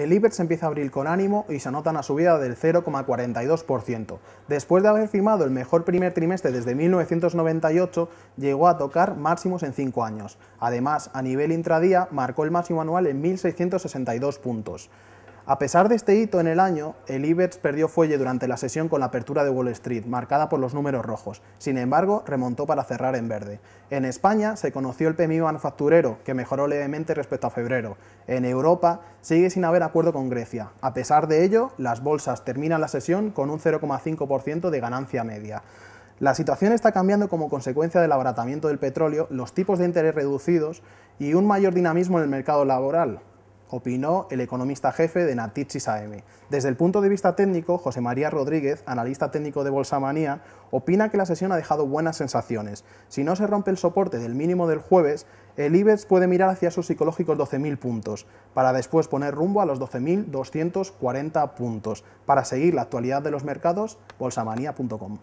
El IBEX empieza a abrir con ánimo y se anota una subida del 0,42%. Después de haber firmado el mejor primer trimestre desde 1998, llegó a tocar máximos en 5 años. Además, a nivel intradía, marcó el máximo anual en 1.662 puntos. A pesar de este hito en el año, el IBEX perdió fuelle durante la sesión con la apertura de Wall Street, marcada por los números rojos. Sin embargo, remontó para cerrar en verde. En España se conoció el PMI manufacturero, que mejoró levemente respecto a febrero. En Europa sigue sin haber acuerdo con Grecia. A pesar de ello, las bolsas terminan la sesión con un 0,5% de ganancia media. La situación está cambiando como consecuencia del abaratamiento del petróleo, los tipos de interés reducidos y un mayor dinamismo en el mercado laboral, opinó el economista jefe de Natixis AM. E. Desde el punto de vista técnico, José María Rodríguez, analista técnico de Bolsamanía, opina que la sesión ha dejado buenas sensaciones. Si no se rompe el soporte del mínimo del jueves, el IBEX puede mirar hacia sus psicológicos 12.000 puntos, para después poner rumbo a los 12.240 puntos. Para seguir la actualidad de los mercados, bolsamanía.com.